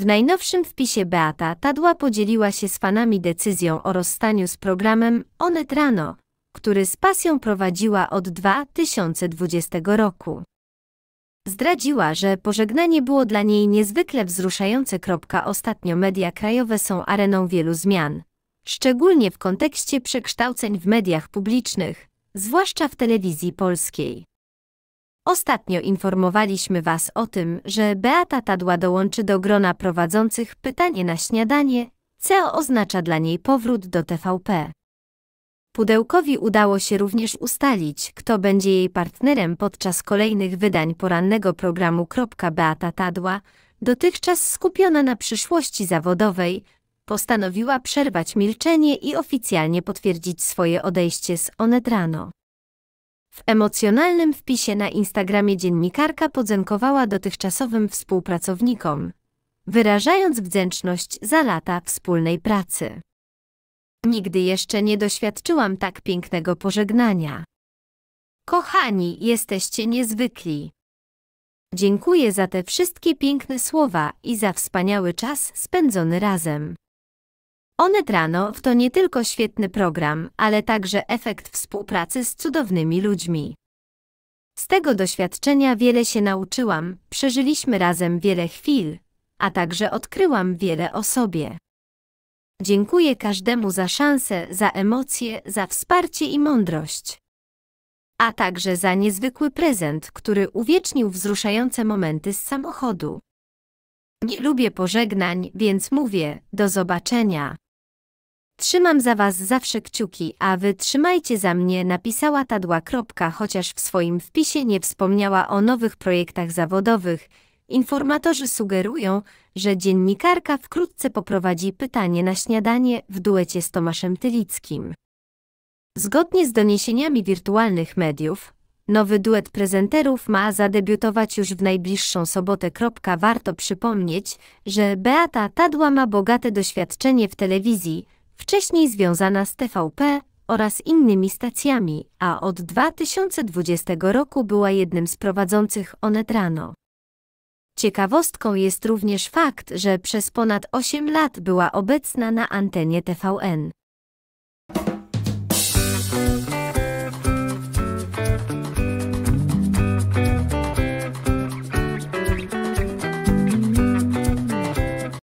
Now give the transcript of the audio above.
W najnowszym wpisie Beata Tadła podzieliła się z fanami decyzją o rozstaniu z programem Onet Rano, który z pasją prowadziła od 2020 roku. Zdradziła, że pożegnanie było dla niej niezwykle wzruszające. Ostatnio media krajowe są areną wielu zmian, szczególnie w kontekście przekształceń w mediach publicznych, zwłaszcza w telewizji polskiej. Ostatnio informowaliśmy Was o tym, że Beata Tadła dołączy do grona prowadzących pytanie na śniadanie, co oznacza dla niej powrót do TVP. Pudełkowi udało się również ustalić, kto będzie jej partnerem podczas kolejnych wydań porannego programu. Beata Tadła, dotychczas skupiona na przyszłości zawodowej, postanowiła przerwać milczenie i oficjalnie potwierdzić swoje odejście z Onet rano. W emocjonalnym wpisie na Instagramie dziennikarka podziękowała dotychczasowym współpracownikom, wyrażając wdzięczność za lata wspólnej pracy. Nigdy jeszcze nie doświadczyłam tak pięknego pożegnania. Kochani, jesteście niezwykli. Dziękuję za te wszystkie piękne słowa i za wspaniały czas spędzony razem. Onet Rano to nie tylko świetny program, ale także efekt współpracy z cudownymi ludźmi. Z tego doświadczenia wiele się nauczyłam, przeżyliśmy razem wiele chwil, a także odkryłam wiele o sobie. Dziękuję każdemu za szansę, za emocje, za wsparcie i mądrość. A także za niezwykły prezent, który uwiecznił wzruszające momenty z samochodu. Nie lubię pożegnań, więc mówię do zobaczenia. Trzymam za was zawsze kciuki, a wy trzymajcie za mnie, napisała Tadła. Chociaż w swoim wpisie nie wspomniała o nowych projektach zawodowych, informatorzy sugerują, że dziennikarka wkrótce poprowadzi pytanie na śniadanie w duecie z Tomaszem Tylickim. Zgodnie z doniesieniami wirtualnych mediów, nowy duet prezenterów ma zadebiutować już w najbliższą sobotę. Warto przypomnieć, że Beata Tadła ma bogate doświadczenie w telewizji, wcześniej związana z TVP oraz innymi stacjami, a od 2020 roku była jednym z prowadzących Onet Rano. Ciekawostką jest również fakt, że przez ponad 8 lat była obecna na antenie TVN.